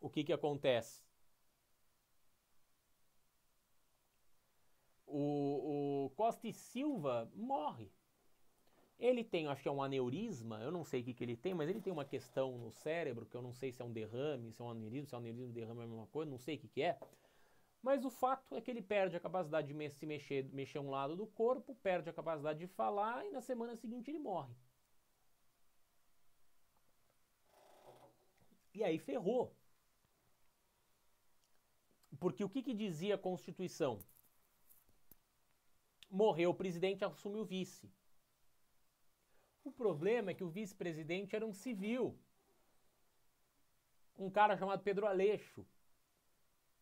o que, que acontece? O, o Costa e Silva morre. Ele tem, acho que é um aneurisma, eu não sei o que, que ele tem, mas ele tem uma questão no cérebro, que eu não sei se é um derrame, se é um aneurisma, se é um aneurisma, derrame é a mesma coisa, não sei o que, que é. Mas o fato é que ele perde a capacidade de se mexer, mexer um lado do corpo, perde a capacidade de falar e na semana seguinte ele morre. E aí ferrou. Porque o que, que dizia a Constituição? Morreu o presidente, assumiu o vice. O problema é que o vice-presidente era um civil. Um cara chamado Pedro Aleixo.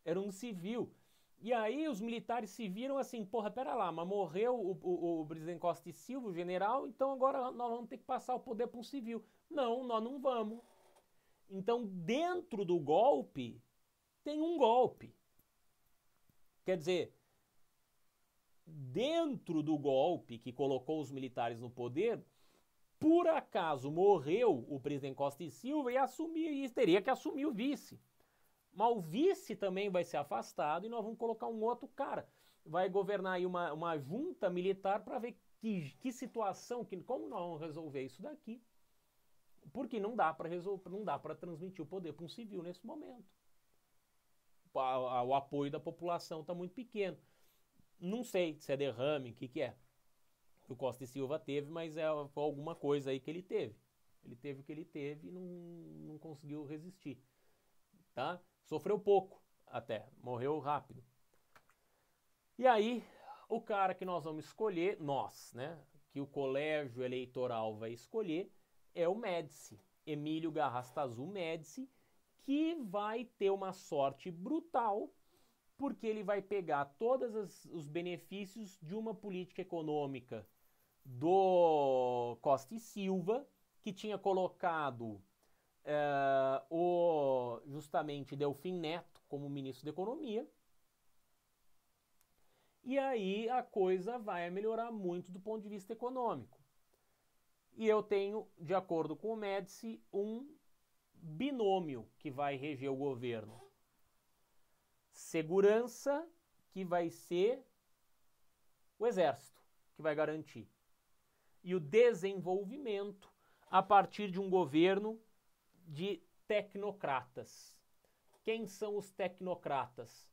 Era um civil. E aí os militares se viram assim, porra, pera lá, mas morreu o, o, o presidente Costa e Silva, o general, então agora nós vamos ter que passar o poder para um civil. Não, nós não vamos. Então dentro do golpe tem um golpe. Quer dizer, dentro do golpe que colocou os militares no poder, por acaso morreu o presidente Costa e Silva e assumir e teria que assumir o vice. Mas o vice também vai ser afastado e nós vamos colocar um outro cara. Vai governar aí uma, uma junta militar para ver que, que situação, que, como nós vamos resolver isso daqui. Porque não dá para resolver, não dá para transmitir o poder para um civil nesse momento o apoio da população está muito pequeno. Não sei se é derrame, o que, que é. Que o Costa e Silva teve, mas é alguma coisa aí que ele teve. Ele teve o que ele teve e não, não conseguiu resistir. Tá? Sofreu pouco até, morreu rápido. E aí, o cara que nós vamos escolher, nós, né? Que o colégio eleitoral vai escolher, é o Médici, Emílio Garrastazu Médici, que vai ter uma sorte brutal, porque ele vai pegar todos os benefícios de uma política econômica do Costa e Silva, que tinha colocado uh, o justamente Delfim Neto como ministro da Economia. E aí a coisa vai melhorar muito do ponto de vista econômico. E eu tenho, de acordo com o Médici, um binômio que vai reger o governo: segurança, que vai ser o exército, que vai garantir, e o desenvolvimento a partir de um governo de tecnocratas. Quem são os tecnocratas?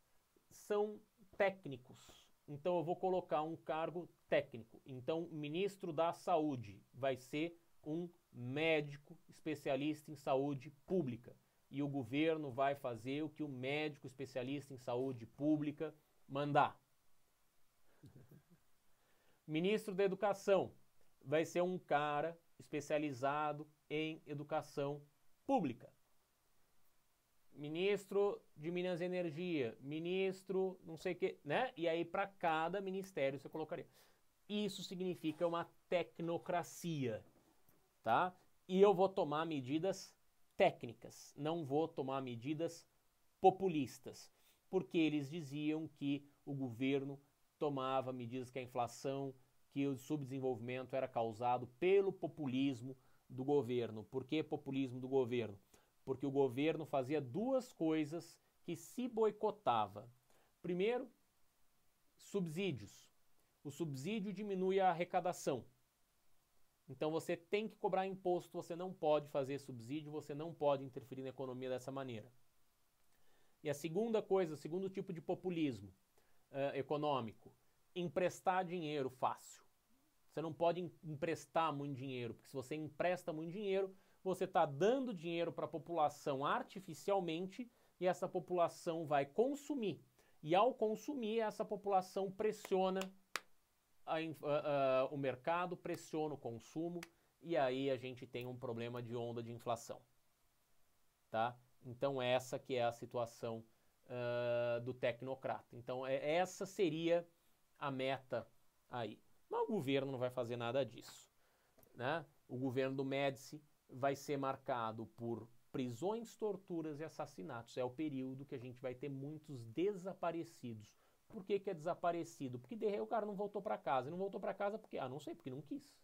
São técnicos. Então eu vou colocar um cargo técnico. Então, ministro da Saúde vai ser um médico especialista em saúde pública. E o governo vai fazer o que o médico especialista em saúde pública mandar. Ministro da Educação vai ser um cara especializado em educação pública. Ministro de Minas e Energia, ministro não sei o que, né? E aí para cada ministério você colocaria. Isso significa uma tecnocracia tá? E eu vou tomar medidas técnicas, não vou tomar medidas populistas, porque eles diziam que o governo tomava medidas que a inflação, que o subdesenvolvimento era causado pelo populismo do governo. Por que populismo do governo? Porque o governo fazia duas coisas que se boicotava. Primeiro, subsídios. O subsídio diminui a arrecadação. Então você tem que cobrar imposto, você não pode fazer subsídio, você não pode interferir na economia dessa maneira. E a segunda coisa, o segundo tipo de populismo uh, econômico, emprestar dinheiro fácil. Você não pode emprestar muito dinheiro, porque se você empresta muito dinheiro, você está dando dinheiro para a população artificialmente e essa população vai consumir. E ao consumir, essa população pressiona a, a, o mercado, pressiona o consumo e aí a gente tem um problema de onda de inflação. Tá? Então essa que é a situação uh, do tecnocrata. Então é, essa seria a meta aí. Mas o governo não vai fazer nada disso. Né? O governo do Médici vai ser marcado por prisões, torturas e assassinatos. É o período que a gente vai ter muitos desaparecidos por que, que é desaparecido? Porque de o cara não voltou para casa. Ele não voltou para casa porque, ah, não sei, porque não quis.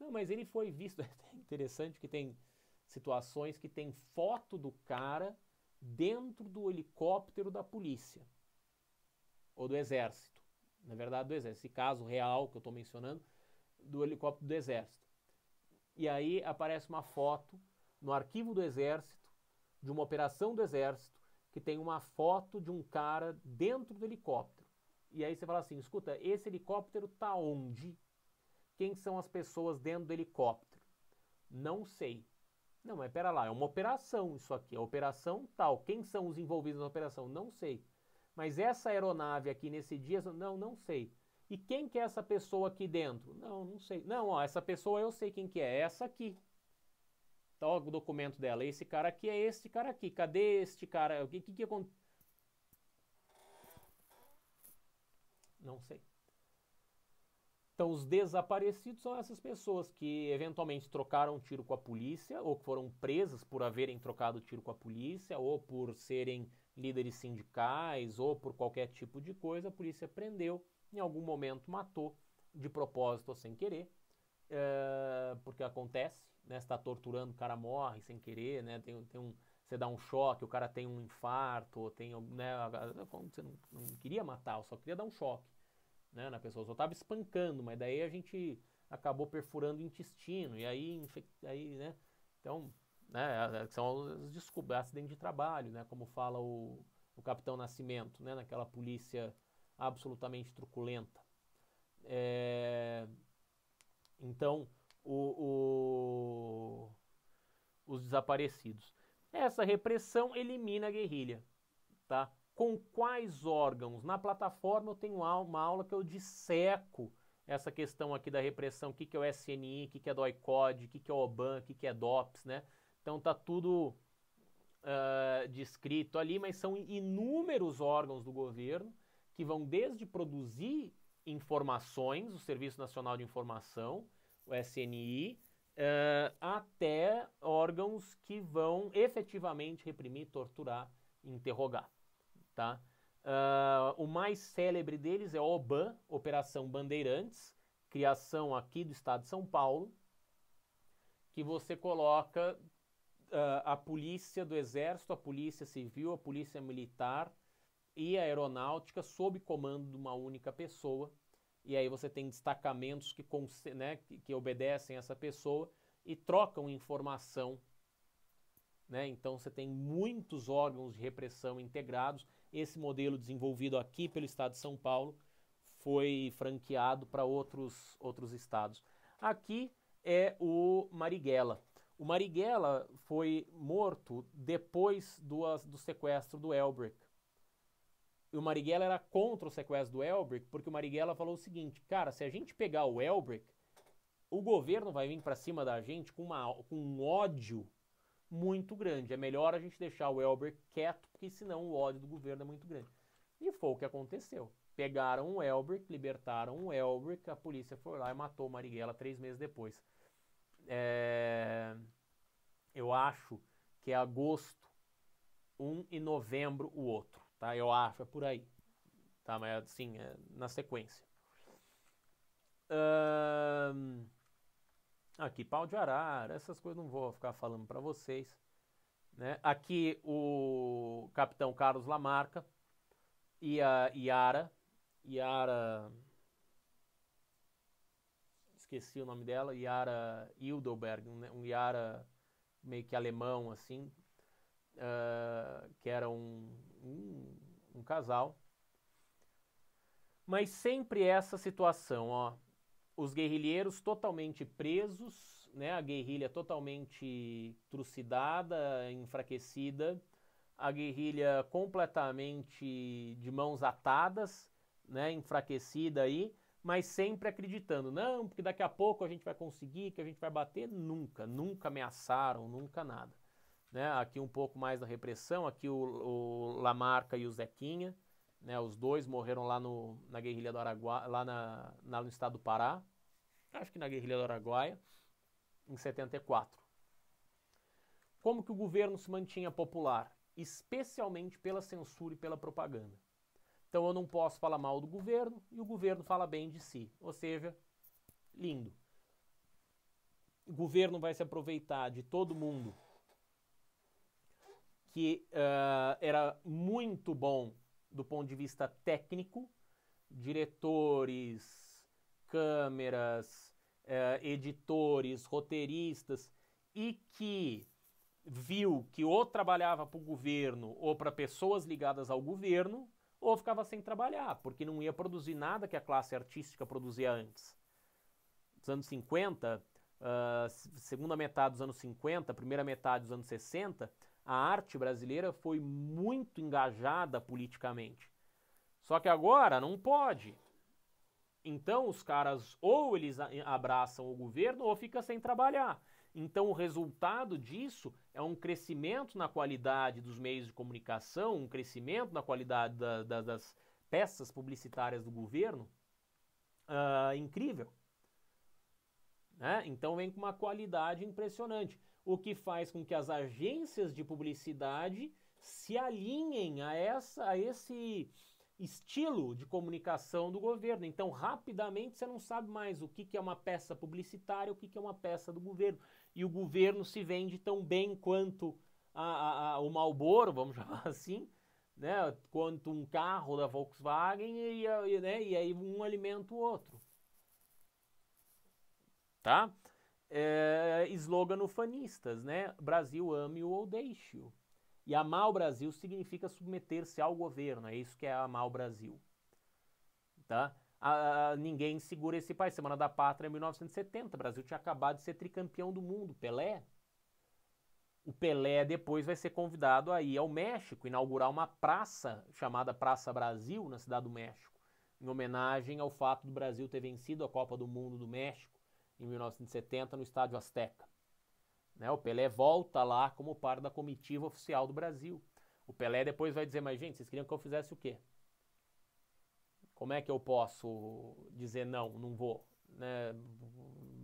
Não, mas ele foi visto. É interessante que tem situações que tem foto do cara dentro do helicóptero da polícia ou do exército. Na verdade, do exército. Esse caso real que eu estou mencionando, do helicóptero do exército. E aí aparece uma foto no arquivo do exército de uma operação do exército que tem uma foto de um cara dentro do helicóptero. E aí você fala assim: escuta, esse helicóptero tá onde? Quem são as pessoas dentro do helicóptero? Não sei. Não, mas pera lá, é uma operação isso aqui, é operação tal. Quem são os envolvidos na operação? Não sei. Mas essa aeronave aqui nesse dia, não, não sei. E quem que é essa pessoa aqui dentro? Não, não sei. Não, ó, essa pessoa eu sei quem que é, é essa aqui. Tá o documento dela. Esse cara aqui é este cara aqui. Cadê este cara? O que que, que aconteceu? Não sei. Então, os desaparecidos são essas pessoas que eventualmente trocaram tiro com a polícia, ou que foram presas por haverem trocado tiro com a polícia, ou por serem líderes sindicais, ou por qualquer tipo de coisa. A polícia prendeu, em algum momento matou, de propósito ou sem querer. Eh, porque acontece, né? Você tá torturando, o cara morre sem querer, né? Tem, tem um, você dá um choque, o cara tem um infarto, ou tem, né? É você não, não queria matar, só queria dar um choque, né? Na pessoa, só tava espancando, mas daí a gente acabou perfurando o intestino e aí, aí né? Então, né? São as descobertas, acidente de trabalho, né? Como fala o, o capitão Nascimento, né? Naquela polícia absolutamente truculenta. É, então, o, o, os desaparecidos. Essa repressão elimina a guerrilha, tá? Com quais órgãos? Na plataforma eu tenho uma aula que eu disseco essa questão aqui da repressão, o que, que é o SNI, o que, que é DOICOD, o que, que é OBAN, o que, que é DOPS, né? Então tá tudo uh, descrito ali, mas são inúmeros órgãos do governo que vão desde produzir informações, o Serviço Nacional de Informação, o SNI, uh, eh, até órgãos que vão efetivamente reprimir, torturar, interrogar, tá? Uh, o mais célebre deles é a OBAN, Operação Bandeirantes, criação aqui do Estado de São Paulo, que você coloca uh, a polícia do Exército, a polícia civil, a polícia militar e a aeronáutica sob comando de uma única pessoa e aí você tem destacamentos que, né, que, que obedecem essa pessoa e trocam informação. Né? Então você tem muitos órgãos de repressão integrados. Esse modelo desenvolvido aqui pelo Estado de São Paulo foi franqueado para outros, outros estados. Aqui é o Marighella. O Marighella foi morto depois do, do sequestro do Elbrick o Marighella era contra o sequestro do Elbrick, porque o Marighella falou o seguinte, cara, se a gente pegar o Elbrick, o governo vai vir para cima da gente com, uma, com um ódio muito grande. É melhor a gente deixar o Elbrick quieto, porque senão o ódio do governo é muito grande. E foi o que aconteceu. Pegaram o Elbrick, libertaram o Elbrick, a polícia foi lá e matou o Marighella três meses depois. É... Eu acho que é agosto um e novembro o outro tá? Eu acho, é por aí, tá? Mas assim, é na sequência. Um, aqui, pau de arara, essas coisas não vou ficar falando para vocês. Né? Aqui o capitão Carlos Lamarca e a Yara. Yara. Esqueci o nome dela. Yara Hildelberg, um né? Yara meio que alemão, assim, uh, que era um um, um casal. Mas sempre essa situação, ó, os guerrilheiros totalmente presos, né, a guerrilha totalmente trucidada, enfraquecida, a guerrilha completamente de mãos atadas, né, enfraquecida aí, mas sempre acreditando, não, porque daqui a pouco a gente vai conseguir, que a gente vai bater, nunca, nunca ameaçaram, nunca nada né? Aqui um pouco mais da repressão, aqui o, o Lamarca e o Zequinha, né? Os dois morreram lá no, na guerrilha do Araguaia, lá na, na, no estado do Pará, acho que na guerrilha do Araguaia, em 74. Como que o governo se mantinha popular? Especialmente pela censura e pela propaganda. Então eu não posso falar mal do governo e o governo fala bem de si, ou seja, lindo. O governo vai se aproveitar de todo mundo que uh, era muito bom do ponto de vista técnico, diretores, câmeras, uh, editores, roteiristas, e que viu que ou trabalhava para o governo ou para pessoas ligadas ao governo, ou ficava sem trabalhar, porque não ia produzir nada que a classe artística produzia antes. Nos anos 50, uh, ah, segunda metade dos anos 50, primeira metade dos anos 60, a arte brasileira foi muito engajada politicamente. Só que agora não pode. Então os caras ou eles abraçam o governo ou fica sem trabalhar. Então o resultado disso é um crescimento na qualidade dos meios de comunicação, um crescimento na qualidade da, da, das peças publicitárias do governo uh, incrível. Né? Então vem com uma qualidade impressionante o que faz com que as agências de publicidade se alinhem a, essa, a esse estilo de comunicação do governo. Então, rapidamente, você não sabe mais o que, que é uma peça publicitária, o que, que é uma peça do governo. E o governo se vende tão bem quanto a, a, a, o Malboro, vamos chamar assim, né? quanto um carro da Volkswagen, e, e, né? e aí um alimenta o outro. Tá? é, slogan ufanistas, né? Brasil ame-o ou deixe-o. E amar o Brasil significa submeter-se ao governo, é isso que é amar o Brasil. Tá? A, a, ninguém segura esse país. Semana da Pátria, 1970, é o Brasil tinha acabado de ser tricampeão do mundo, Pelé. O Pelé depois vai ser convidado aí ao México, inaugurar uma praça chamada Praça Brasil, na cidade do México, em homenagem ao fato do Brasil ter vencido a Copa do Mundo do México em 1970 no Estádio Azteca. Né? O Pelé volta lá como par da comitiva oficial do Brasil. O Pelé depois vai dizer, mas gente, vocês queriam que eu fizesse o quê? Como é que eu posso dizer não, não vou? Né?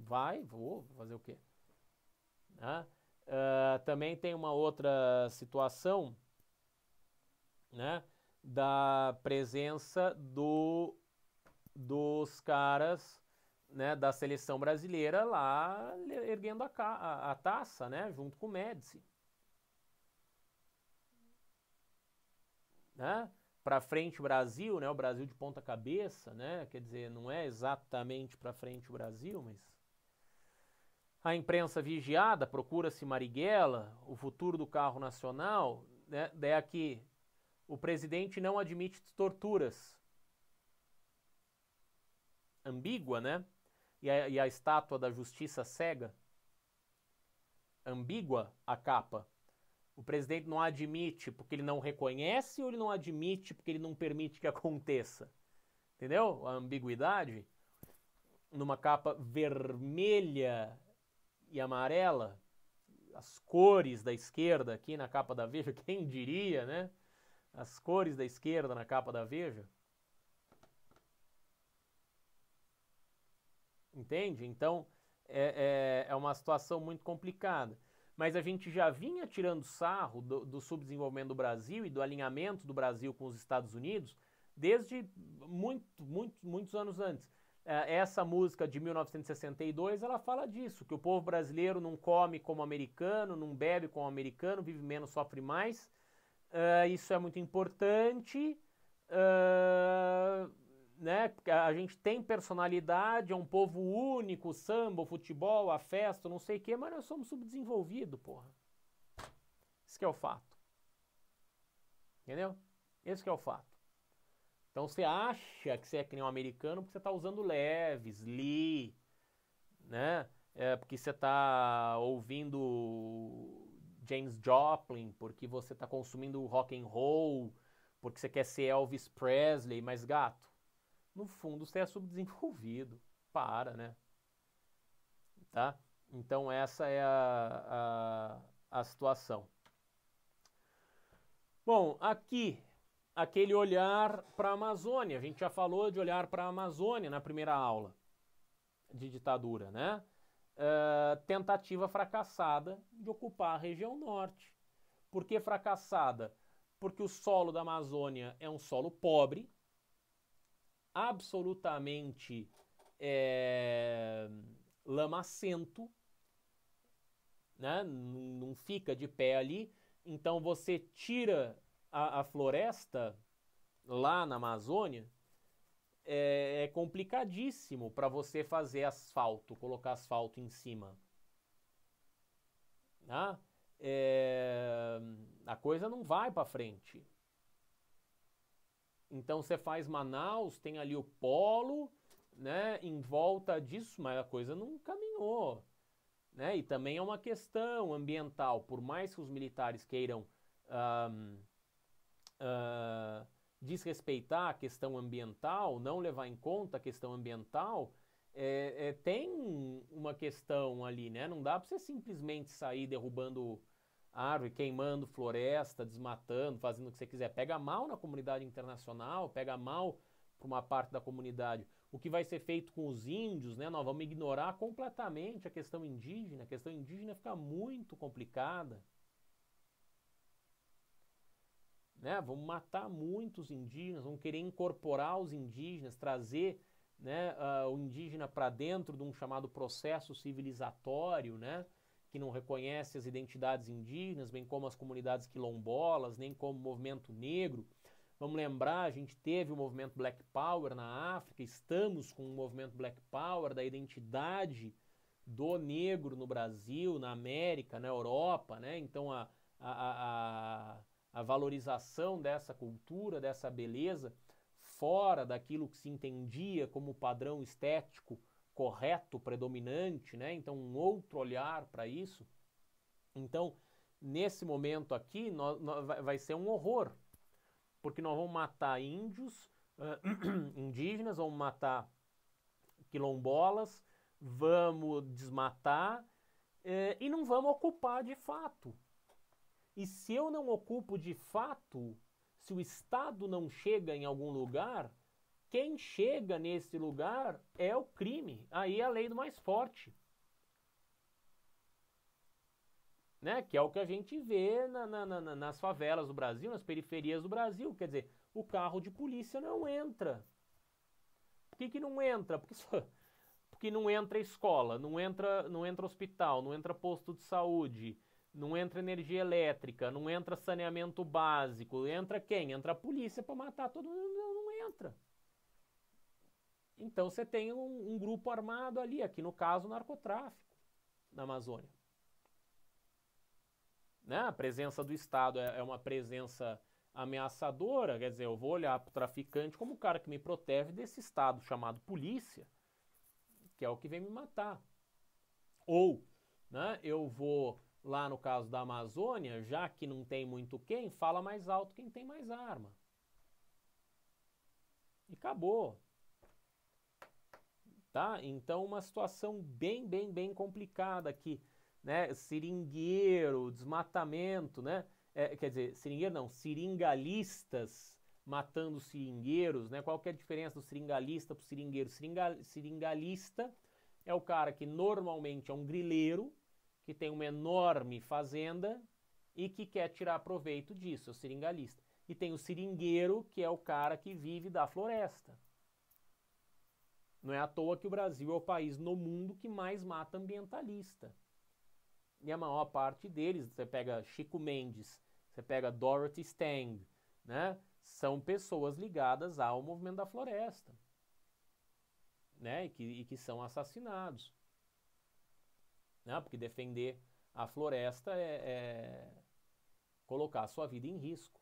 Vai, vou fazer o quê? Né, ah, uh, também tem uma outra situação né, da presença do, dos caras né, da seleção brasileira lá erguendo a, a, a taça, né, junto com o Médici. Né? Para frente Brasil, né, o Brasil de ponta cabeça, né, quer dizer, não é exatamente para frente o Brasil, mas a imprensa vigiada procura-se Marighella, o futuro do carro nacional, né, daí aqui é o presidente não admite torturas. Ambígua, né? e a, e a estátua da justiça cega? Ambígua a capa. O presidente não admite porque ele não reconhece ou ele não admite porque ele não permite que aconteça? Entendeu? A ambiguidade numa capa vermelha e amarela, as cores da esquerda aqui na capa da Veja, quem diria, né? As cores da esquerda na capa da Veja. entende? Então é, é, é, uma situação muito complicada. Mas a gente já vinha tirando sarro do, do subdesenvolvimento do Brasil e do alinhamento do Brasil com os Estados Unidos desde muito, muito, muitos anos antes. É, essa música de 1962, ela fala disso, que o povo brasileiro não come como americano, não bebe como americano, vive menos, sofre mais. Uh, isso é muito importante. Uh, né, a gente tem personalidade, é um povo único, samba, futebol, a festa, não sei o quê, mas nós somos subdesenvolvidos, porra. Esse que é o fato. Entendeu? Esse que é o fato. Então você acha que você é que nem um americano porque você está usando Leves, Lee, né? É porque você está ouvindo James Joplin, porque você está consumindo rock and roll, porque você quer ser Elvis Presley, mas gato, no fundo você é subdesenvolvido. Para, né? Tá? Então essa é a, a, a situação. Bom, aqui aquele olhar para a Amazônia. A gente já falou de olhar para a Amazônia na primeira aula de ditadura, né? Uh, tentativa fracassada de ocupar a região norte. Por que fracassada? Porque o solo da Amazônia é um solo pobre, absolutamente é, eh, lamacento, né? não fica de pé ali. Então você tira a, a floresta lá na Amazônia, é, é complicadíssimo para você fazer asfalto, colocar asfalto em cima. Né? É, a coisa não vai para frente. Então você faz Manaus, tem ali o polo, né, em volta disso, mas a coisa não caminhou. Né? E também é uma questão ambiental, por mais que os militares queiram um, uh, desrespeitar a questão ambiental, não levar em conta a questão ambiental, é, é, tem uma questão ali, né? Não dá para você simplesmente sair derrubando árvore, queimando floresta, desmatando, fazendo o que você quiser. Pega mal na comunidade internacional, pega mal para uma parte da comunidade. O que vai ser feito com os índios, né? Nós vamos ignorar completamente a questão indígena. A questão indígena fica muito complicada. Né? Vamos matar muitos indígenas, vamos querer incorporar os indígenas, trazer né, uh, o indígena para dentro de um chamado processo civilizatório, né? que não reconhece as identidades indígenas, bem como as comunidades quilombolas, nem como o movimento negro. Vamos lembrar, a gente teve o movimento Black Power na África, estamos com o movimento Black Power da identidade do negro no Brasil, na América, na Europa, né? Então a, a, a, a valorização dessa cultura, dessa beleza, fora daquilo que se entendia como padrão estético correto, predominante, né? Então, um outro olhar para isso. Então, nesse momento aqui, vai ser um horror, porque nós vamos matar índios, uh, indígenas, vamos matar quilombolas, vamos desmatar uh, e não vamos ocupar de fato. E se eu não ocupo de fato, se o Estado não chega em algum lugar, quem chega nesse lugar é o crime. Aí é a lei do mais forte. Né? Que é o que a gente vê na, na, na, nas favelas do Brasil, nas periferias do Brasil. Quer dizer, o carro de polícia não entra. Por que, que não entra? Porque, só, porque não entra escola, não entra, não entra hospital, não entra posto de saúde, não entra energia elétrica, não entra saneamento básico. Entra quem? Entra a polícia para matar todo mundo. Não, não entra. Então você tem um, um grupo armado ali, aqui no caso, narcotráfico na Amazônia. Né? A presença do Estado é, é uma presença ameaçadora, quer dizer, eu vou olhar para o traficante como o cara que me protege desse Estado chamado polícia, que é o que vem me matar. Ou né, eu vou lá no caso da Amazônia, já que não tem muito quem, fala mais alto quem tem mais arma. E acabou tá? Então uma situação bem, bem, bem complicada aqui, né? Seringueiro, desmatamento, né? É, quer dizer, seringueiro não, seringalistas matando seringueiros, né? Qual que é a diferença do seringalista pro seringueiro? Seringa, seringalista é o cara que normalmente é um grileiro, que tem uma enorme fazenda e que quer tirar proveito disso, é o seringalista. E tem o seringueiro, que é o cara que vive da floresta. Não é à toa que o Brasil é o país no mundo que mais mata ambientalista. E a maior parte deles, você pega Chico Mendes, você pega Dorothy Stang, né? São pessoas ligadas ao movimento da floresta, né? E que, e que são assassinados, né? Porque defender a floresta é, é colocar a sua vida em risco.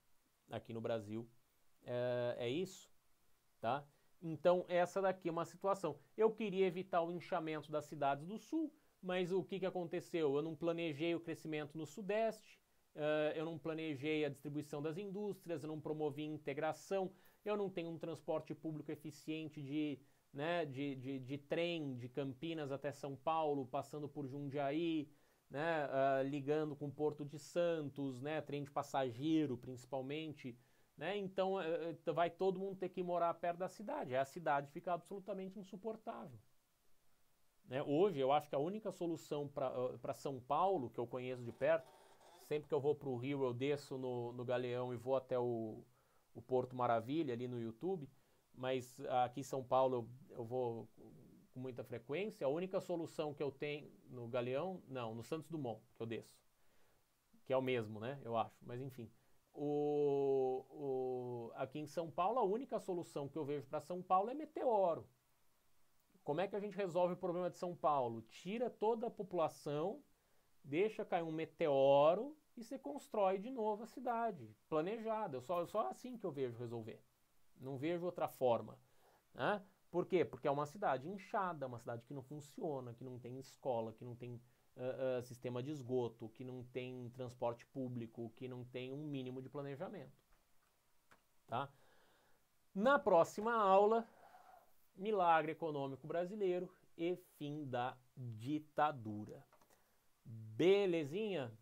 Aqui no Brasil é, é isso, tá? Então, essa daqui é uma situação. Eu queria evitar o inchamento das cidades do sul, mas o que, que aconteceu? Eu não planejei o crescimento no sudeste, uh, eu não planejei a distribuição das indústrias, eu não promovi integração, eu não tenho um transporte público eficiente de, né, de, de, de trem de Campinas até São Paulo, passando por Jundiaí, né, uh, ligando com o Porto de Santos, né, trem de passageiro principalmente. Né? Então eh, eh, vai todo mundo ter que morar perto da cidade. A cidade fica absolutamente insuportável. Né? Hoje eu acho que a única solução para eh, São Paulo que eu conheço de perto, sempre que eu vou para o Rio eu desço no, no Galeão e vou até o, o Porto Maravilha ali no YouTube, mas ah, aqui em São Paulo eu, eu vou com muita frequência. A única solução que eu tenho no Galeão, não, no Santos Dumont que eu desço, que é o mesmo, né? Eu acho, mas enfim. O, o, aqui em São Paulo, a única solução que eu vejo para São Paulo é meteoro. Como é que a gente resolve o problema de São Paulo? Tira toda a população, deixa cair um meteoro e você constrói de novo a cidade, planejada. é só, só assim que eu vejo resolver. Não vejo outra forma. Né? Por quê? Porque é uma cidade inchada, uma cidade que não funciona, que não tem escola, que não tem uh, uh, sistema de esgoto, que não tem transporte público, que não tem um mínimo de planejamento. Tá? Na próxima aula, milagre econômico brasileiro e fim da ditadura. Belezinha?